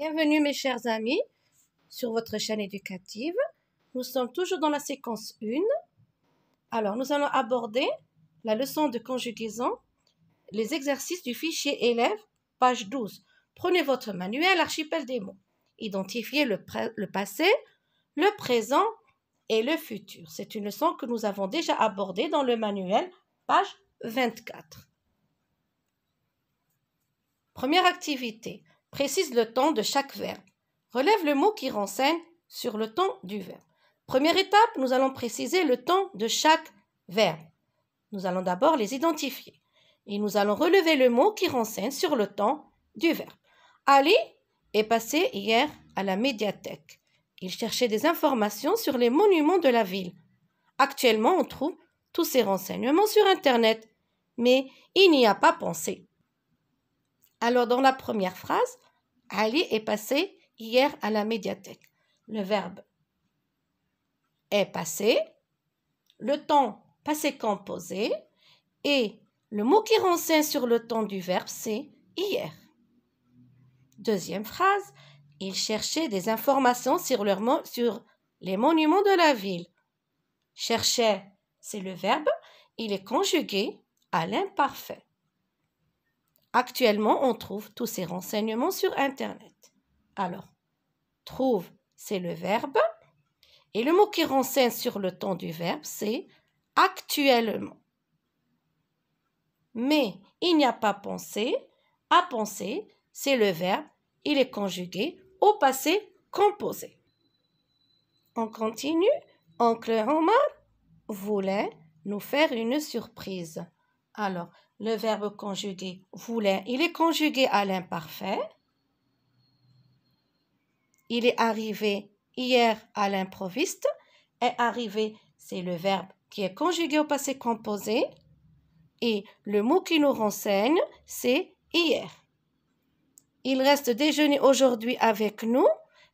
Bienvenue mes chers amis sur votre chaîne éducative. Nous sommes toujours dans la séquence 1. Alors, nous allons aborder la leçon de conjugaison, les exercices du fichier élève, page 12. Prenez votre manuel Archipel des mots. Identifiez le, passé, le présent et le futur. C'est une leçon que nous avons déjà abordée dans le manuel, page 24. Première activité précise le temps de chaque verbe. Relève le mot qui renseigne sur le temps du verbe. Première étape, nous allons préciser le temps de chaque verbe. Nous allons d'abord les identifier. Et nous allons relever le mot qui renseigne sur le temps du verbe. Ali est passé hier à la médiathèque. Il cherchait des informations sur les monuments de la ville. Actuellement, on trouve tous ces renseignements sur Internet, mais il n'y a pas pensé. Alors dans la première phrase, Ali est passé hier à la médiathèque. Le verbe est passé, le temps passé composé et le mot qui renseigne sur le temps du verbe, c'est hier. Deuxième phrase, il cherchait des informations sur, sur les monuments de la ville. Cherchait, c'est le verbe, il est conjugué à l'imparfait. Actuellement, on trouve tous ces renseignements sur Internet. Alors, trouve, c'est le verbe. Et le mot qui renseigne sur le temps du verbe, c'est actuellement. Mais il n'y a pas pensé. À penser, c'est le verbe. Il est conjugué au passé composé. On continue. Oncle Omar voulait nous faire une surprise. Alors, le verbe conjugué voulait, il est conjugué à l'imparfait. Il est arrivé hier à l'improviste. Est arrivé, c'est le verbe qui est conjugué au passé composé. Et le mot qui nous renseigne, c'est hier. Il reste déjeuner aujourd'hui avec nous.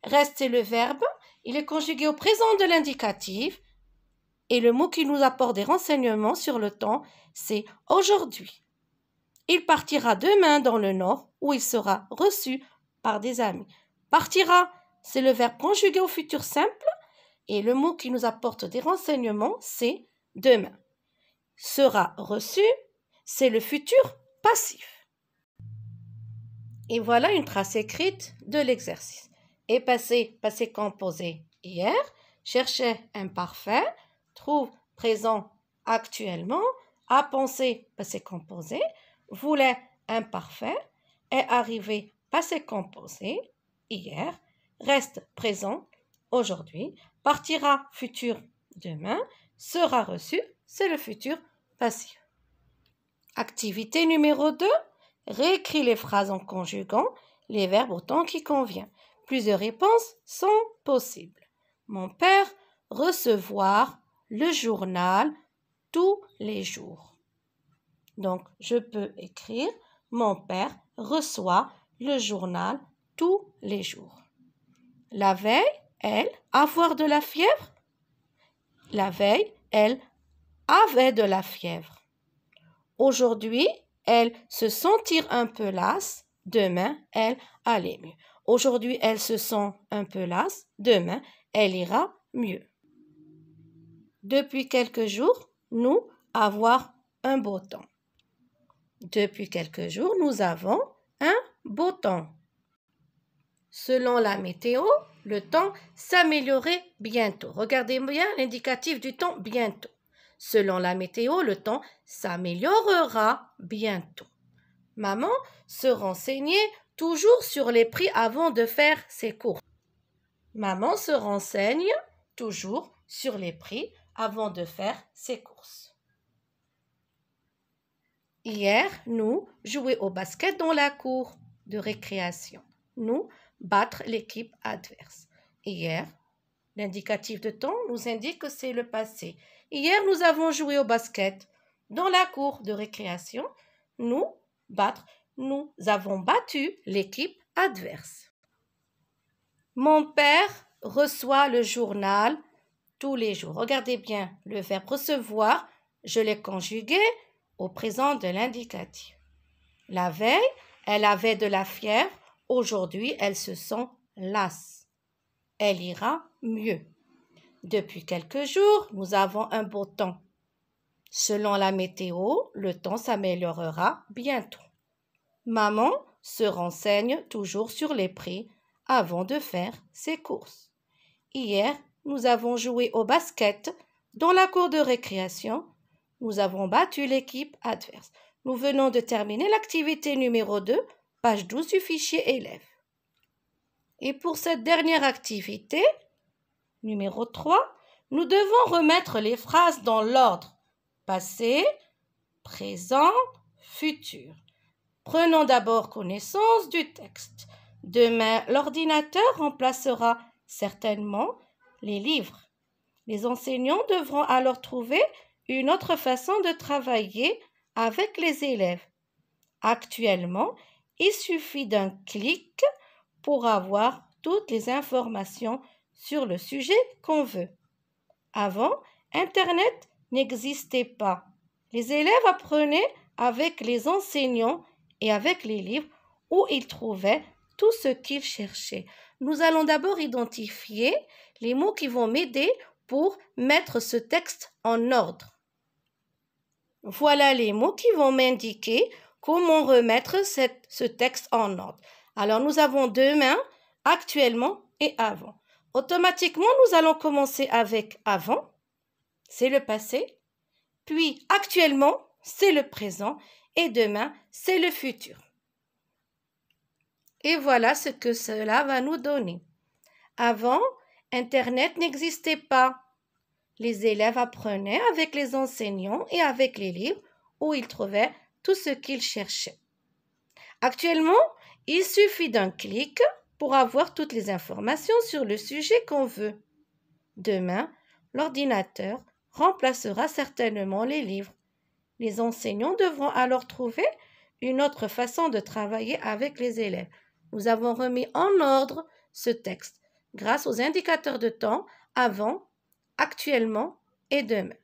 Reste, le verbe. Il est conjugué au présent de l'indicatif et le mot qui nous apporte des renseignements sur le temps, c'est aujourd'hui. Il partira demain dans le nord où il sera reçu par des amis. Partira, c'est le verbe conjugué au futur simple et le mot qui nous apporte des renseignements, c'est demain. Sera reçu, c'est le futur passif. Et voilà une trace écrite de l'exercice. Et passé, passé composé hier, cherchait un trouve présent actuellement, a pensé passé composé, voulait imparfait, est arrivé passé composé hier, reste présent aujourd'hui, partira futur demain, sera reçu, c'est le futur passé. Activité numéro 2, réécris les phrases en conjuguant les verbes au temps qui convient. Plusieurs réponses sont possibles. Mon père recevoir le journal tous les jours. Donc, je peux écrire Mon père reçoit le journal tous les jours. La veille, elle, avoir de la fièvre. La veille, elle avait de la fièvre. Aujourd'hui, elle se sentir un peu lasse. Demain, elle allait mieux. Aujourd'hui, elle se sent un peu lasse. Demain, elle ira mieux. Depuis quelques jours, nous avons un beau temps. Depuis quelques jours, nous avons un beau temps. Selon la météo, le temps s'améliorait bientôt. Regardez bien l'indicatif du temps bientôt. Selon la météo, le temps s'améliorera bientôt. Maman se renseignait toujours sur les prix avant de faire ses courses. Maman se renseigne toujours sur les prix avant de faire ses courses. Hier, nous jouer au basket dans la cour de récréation. Nous battre l'équipe adverse. Hier, l'indicatif de temps nous indique que c'est le passé. Hier, nous avons joué au basket dans la cour de récréation. Nous battre, nous avons battu l'équipe adverse. Mon père reçoit le journal tous les jours. Regardez bien le verbe recevoir, je l'ai conjugué au présent de l'indicatif. La veille, elle avait de la fièvre, aujourd'hui elle se sent lasse. Elle ira mieux. Depuis quelques jours, nous avons un beau temps. Selon la météo, le temps s'améliorera bientôt. Maman se renseigne toujours sur les prix avant de faire ses courses. Hier, nous avons joué au basket dans la cour de récréation, nous avons battu l'équipe adverse. Nous venons de terminer l'activité numéro 2, page 12 du fichier élève. Et pour cette dernière activité, numéro 3, nous devons remettre les phrases dans l'ordre passé, présent, futur. Prenons d'abord connaissance du texte. Demain, l'ordinateur remplacera certainement les livres. Les enseignants devront alors trouver une autre façon de travailler avec les élèves. Actuellement, il suffit d'un clic pour avoir toutes les informations sur le sujet qu'on veut. Avant, Internet n'existait pas. Les élèves apprenaient avec les enseignants et avec les livres où ils trouvaient tout ce qu'ils cherchaient. Nous allons d'abord identifier les mots qui vont m'aider pour mettre ce texte en ordre. Voilà les mots qui vont m'indiquer comment remettre ce texte en ordre. Alors nous avons demain, actuellement et avant. Automatiquement, nous allons commencer avec avant, c'est le passé, puis actuellement, c'est le présent, et demain, c'est le futur. Et voilà ce que cela va nous donner. Avant, Internet n'existait pas. Les élèves apprenaient avec les enseignants et avec les livres où ils trouvaient tout ce qu'ils cherchaient. Actuellement, il suffit d'un clic pour avoir toutes les informations sur le sujet qu'on veut. Demain, l'ordinateur remplacera certainement les livres. Les enseignants devront alors trouver une autre façon de travailler avec les élèves nous avons remis en ordre ce texte grâce aux indicateurs de temps avant, actuellement et demain.